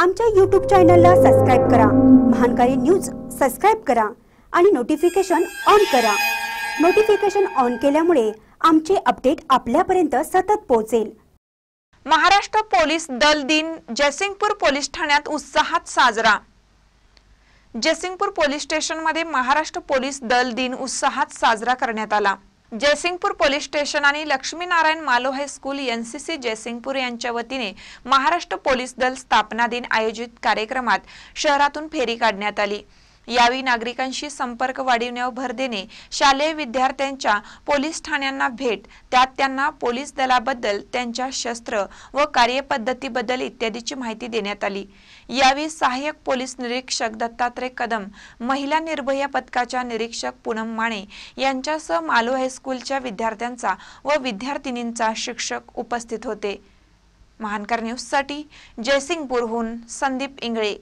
आमच्या यूट्यूब चॅनलला सबस्क्राईब करा महानकारी न्यूज सबस्क्राईब करा आणि नोटिफिकेशन ऑन करा नोटिफिकेशन ऑन केल्यामुळे आमचे अपडेट आपल्यापर्यंत सतत पोहोचेल महाराष्ट्र पोलीस दल दिन जयसिंगपूर पोलीस ठाण्यात उत्साहात साजरा जयसिंगपूर पोलीस स्टेशनमध्ये महाराष्ट्र पोलीस दल दिन उत्साहात साजरा करण्यात आला जयसिंगपूर पोलीस स्टेशन आणि लक्ष्मीनारायण मालो स्कूल एनसीसी जयसिंगपूर यांच्या वतीने महाराष्ट्र पोलीस दल स्थापना दिन आयोजित कार्यक्रमात शहरातून फेरी काढण्यात आली यावेळी नागरिकांशी संपर्क वाढविण्यावर भर देणे शालेय विद्यार्थ्यांच्या पोलीस ठाण्यांना भेट त्यात त्यांना पोलीस दलाबद्दल त्यांच्या शस्त्र व कार्यपद्धतीबद्दल इत्यादीची माहिती देण्यात आली यावेळी सहाय्यक पोलीस निरीक्षक दत्तात्रय कदम महिला निर्भया पथकाच्या निरीक्षक पूनम माने यांच्यासह मालू हायस्कूलच्या विद्यार्थ्यांचा व विद्यार्थिनींचा शिक्षक उपस्थित होते महानकर न्यूजसाठी जयसिंगपूरहून संदीप इंगळे